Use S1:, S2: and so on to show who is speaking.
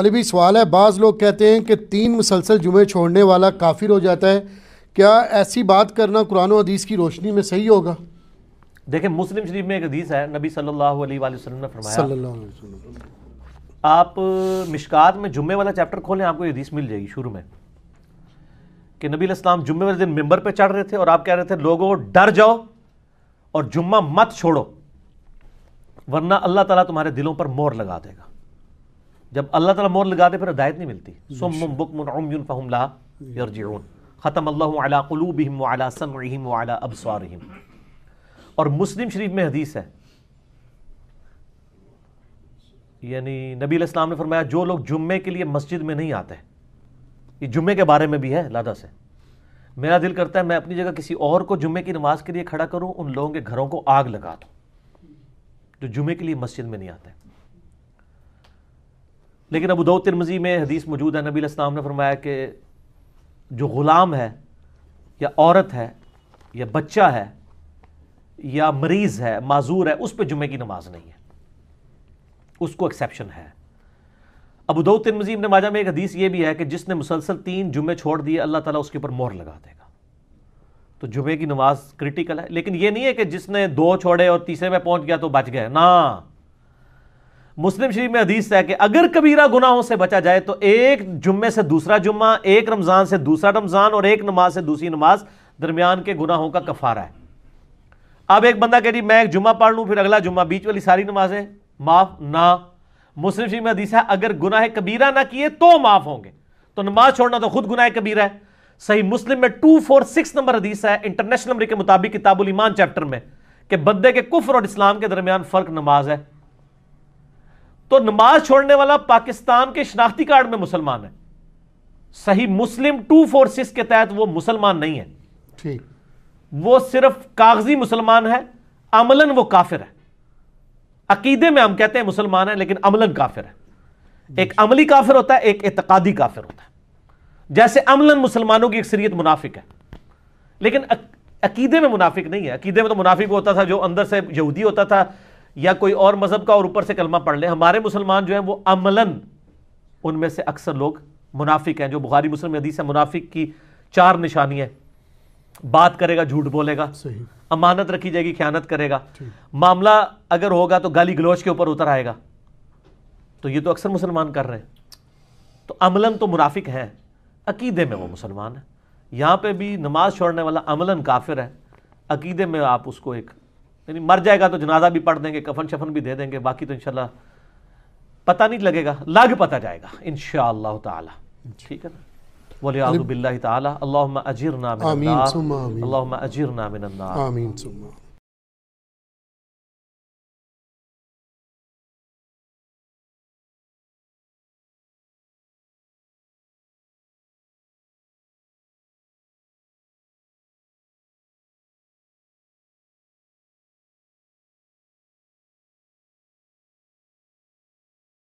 S1: अली भी सवाल है बाज़ लोग कहते हैं कि तीन मुसलसल जुमे छोड़ने वाला काफिर हो जाता है क्या ऐसी बात करना कुरान हदीस की रोशनी में सही होगा देखिए मुस्लिम शरीफ में एक हदीस है नबी सल्लल्लाहु अलैहि वसल्लम ने फरमाया आप मिशकात में जुम्मे वाला चैप्टर खोलें आपको हदीस मिल जाएगी शुरू में कि नबी इस्लाम जुम्मे वाले दिन मेम्बर पर चढ़ रहे थे और आप कह रहे थे लोगों डर जाओ और जुम्मा मत छोड़ो वरना अल्लाह ताला तुम्हारे दिलों पर मोर लगा देगा जब अल्लाह ताला मोर लगा दे फिर हदायत नहीं मिलती सुम ख़तम अल्लाम और मुस्लिम शरीफ में हदीस है यानी नबी इस्लाम ने फरमाया जो लोग जुम्मे के लिए मस्जिद में नहीं आते ये जुम्मे के बारे में भी है लादा से मेरा दिल करता है मैं अपनी जगह किसी और को जुम्मे की नमाज के लिए खड़ा करूं उन लोगों के घरों को आग लगा दूं जो जुम्मे के लिए मस्जिद में नहीं आते लेकिन अबू दाऊद तिरमजी में हदीस मौजूद है नबी इस्लाम ने फरमाया कि जो ग़ुलाम है या औरत है या बच्चा है या मरीज़ है माजूर है उस पर जुमे की नमाज नहीं है उसको एक्सेप्शन है अब दाऊद तिरमजी ने माजा में एक हदीस ये भी है कि जिसने मुसलसल तीन जुमे छोड़ दिए अल्लाह ताला उसके ऊपर मोहर लगा देगा तो जुमे की नमाज क्रिटिकल है लेकिन ये नहीं है कि जिसने दो छोड़े और तीसरे में पहुंच गया तो बच गए ना मुस्लिम शरीफ में हदीस है कि अगर कबीरा गुनाहों से बचा जाए तो एक जुम्मे से दूसरा जुम्मा एक रमज़ान से दूसरा रमज़ान और एक नमाज से दूसरी नमाज दरमियान के गुनाहों का कफारा है अब एक बंदा कह जी मैं एक जुम्मा पढ़ लूं फिर अगला जुम्मा बीच वाली सारी नमाजें माफ़ ना मुस्लिम शरीफ में हदीस है अगर गुनाह कबीरा ना किए तो माफ़ होंगे तो नमाज छोड़ना तो खुद गुनाह कबीरा है सही मुस्लिम में टू फोर सिक्स नंबर हदीस है इंटरनेशनल नंबर के मुताबिक किताबुल ईमान चैप्टर में कि बंदे के कुफर और इस्लाम के दरमियान फ़र्क नमाज है तो नमाज छोड़ने वाला पाकिस्तान के शनाख्ती कार्ड में मुसलमान है सही मुस्लिम टू फोर्सिस के तहत वो मुसलमान नहीं है ठीक वो सिर्फ कागजी मुसलमान है अमलन वो काफिर है अकीदे में हम कहते हैं मुसलमान है लेकिन अमलन काफिर है एक अमली काफिर होता है एक एतकादी काफिर होता है जैसे अमलन मुसलमानों की अक्सरियत मुनाफिक है लेकिन अक, अकीदे में मुनाफिक नहीं है अकीदे में तो मुनाफिक होता था जो अंदर से यहूदी होता था या कोई और मज़हब का और ऊपर से कलमा पढ़ लें हमारे मुसलमान जो है वो अमलन उनमें से अक्सर लोग मुनाफिक हैं जो बुखारी मुस्लिम हदीस है मुनाफिक की चार निशानियाँ बात करेगा झूठ बोलेगा अमानत रखी जाएगी ख्यानत करेगा मामला अगर होगा तो गाली गलोच के ऊपर उतर आएगा तो ये तो अक्सर मुसलमान कर रहे हैं तो अमलन तो मुनाफिक है अकीदे में वो मुसलमान है यहां पे भी नमाज छोड़ने वाला अमलन काफिर है अकीदे में आप उसको एक यानी मर जाएगा तो जनाजा भी पढ़ देंगे कफन शफन भी दे देंगे बाकी तो इनशाला पता नहीं लगेगा लाग पता जाएगा इन ताला ठीक है ना वलियाज़ुबिल्लाह ताला अल्लाहुम्मा अजीरना मिनन्नार अल्लाहुम्मा अजीरना मिनन्नार